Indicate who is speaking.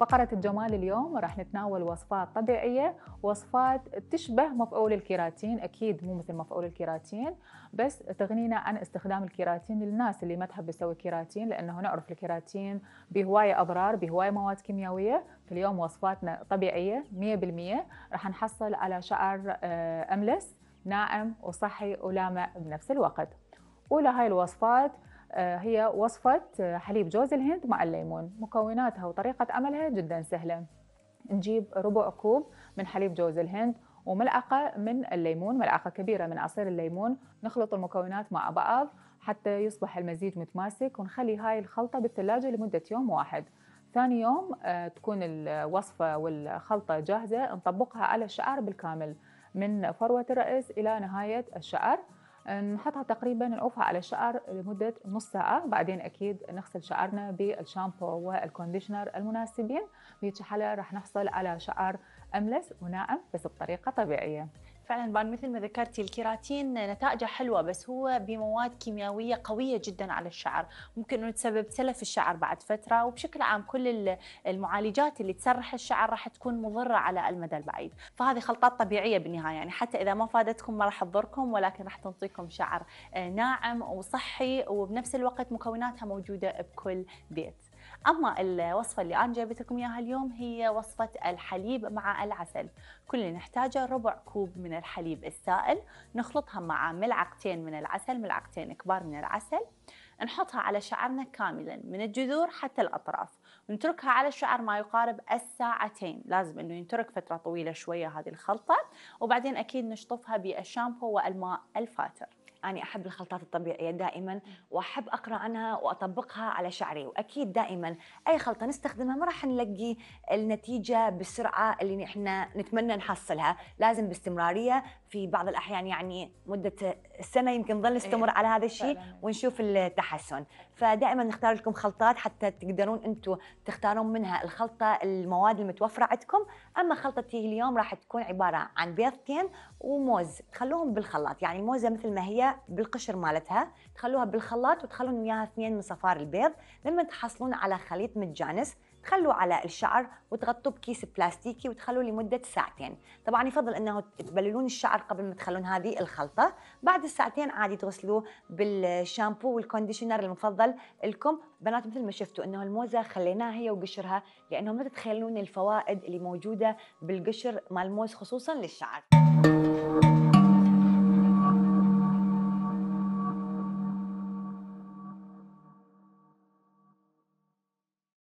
Speaker 1: فقرة الجمال اليوم راح نتناول وصفات طبيعية وصفات تشبه مفعول الكيراتين أكيد مو مثل مفعول الكيراتين بس تغنينا عن استخدام الكيراتين للناس اللي ما تحب تسوي كيراتين لأنه نعرف الكيراتين بهواية أضرار بهواية مواد كيميائية فاليوم وصفاتنا طبيعية 100% راح نحصل على شعر آه، أملس ناعم وصحي ولامع بنفس الوقت أولى هاي الوصفات آه، هي وصفة آه، حليب جوز الهند مع الليمون مكوناتها وطريقة عملها جدا سهلة نجيب ربع كوب من حليب جوز الهند وملعقة من الليمون ملعقة كبيرة من عصير الليمون نخلط المكونات مع بعض حتى يصبح المزيج متماسك ونخلي هاي الخلطة بالثلاجة لمدة يوم واحد ثاني يوم آه، تكون الوصفة والخلطة جاهزة نطبقها على الشعر بالكامل من فروة الرأس إلى نهاية الشعر نحطها تقريبا نعوفها على الشعر لمدة نص ساعة بعدين أكيد نغسل شعرنا بالشامبو والكونديشنر المناسبين بهيك حالة رح نحصل على شعر أملس وناعم بس بطريقة طبيعية فعلا بان مثل
Speaker 2: ما ذكرتي الكيراتين نتائجه حلوه بس هو بمواد كيميائيه قويه جدا على الشعر ممكن انه تسبب تلف الشعر بعد فتره وبشكل عام كل المعالجات اللي تسرح الشعر راح تكون مضره على المدى البعيد فهذه خلطات طبيعيه بالنهايه يعني حتى اذا ما فادتكم ما راح تضركم ولكن راح تنطيكم شعر ناعم وصحي وبنفس الوقت مكوناتها موجوده بكل بيت اما الوصفه اللي انا جايبت لكم اياها اليوم هي وصفه الحليب مع العسل كل اللي نحتاجه ربع كوب من الحليب السائل نخلطها مع ملعقتين من العسل ملعقتين كبار من العسل نحطها على شعرنا كاملا من الجذور حتى الأطراف ونتركها على الشعر ما يقارب الساعتين لازم أنه ينترك فترة طويلة شوية هذه الخلطة وبعدين أكيد نشطفها بالشامبو والماء الفاتر أنا أحب الخلطات الطبيعية دائما وأحب أقرأ
Speaker 3: عنها وأطبقها على شعري وأكيد دائما أي خلطة نستخدمها ما راح نلقي النتيجة بالسرعة اللي احنا نتمنى نحصلها لازم باستمرارية في بعض الاحيان يعني مده السنه يمكن ظل استمر إيه. على هذا الشيء ونشوف التحسن فدائما نختار لكم خلطات حتى تقدرون انتم تختارون منها الخلطه المواد المتوفره عندكم اما خلطتي اليوم راح تكون عباره عن بيضتين وموز تخلوهم بالخلاط يعني الموزه مثل ما هي بالقشر مالتها تخلوها بالخلاط وتخلون وياها اثنين من صفار البيض لما تحصلون على خليط متجانس تخلوا على الشعر وتغطوه بكيس بلاستيكي وتخلوه لمدة ساعتين طبعا يفضل انه تبللون الشعر قبل ما تخلون هذه الخلطة بعد الساعتين عادي تغسلوه بالشامبو والكونديشنر المفضل لكم بنات مثل ما شفتوا انه الموزة خليناها هي وقشرها لانه ما تتخيلون الفوائد اللي موجودة بالقشر مال الموز خصوصا للشعر